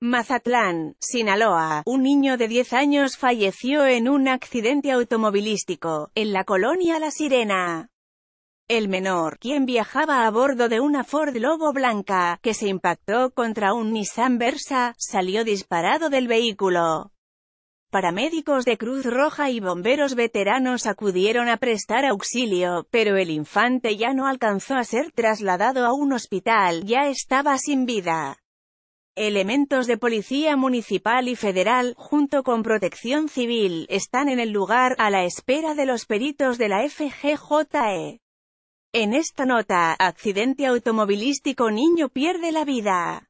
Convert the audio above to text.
Mazatlán, Sinaloa, un niño de 10 años falleció en un accidente automovilístico, en la colonia La Sirena. El menor, quien viajaba a bordo de una Ford Lobo blanca, que se impactó contra un Nissan Versa, salió disparado del vehículo. Paramédicos de Cruz Roja y bomberos veteranos acudieron a prestar auxilio, pero el infante ya no alcanzó a ser trasladado a un hospital, ya estaba sin vida. Elementos de policía municipal y federal, junto con protección civil, están en el lugar, a la espera de los peritos de la FGJE. En esta nota, accidente automovilístico niño pierde la vida.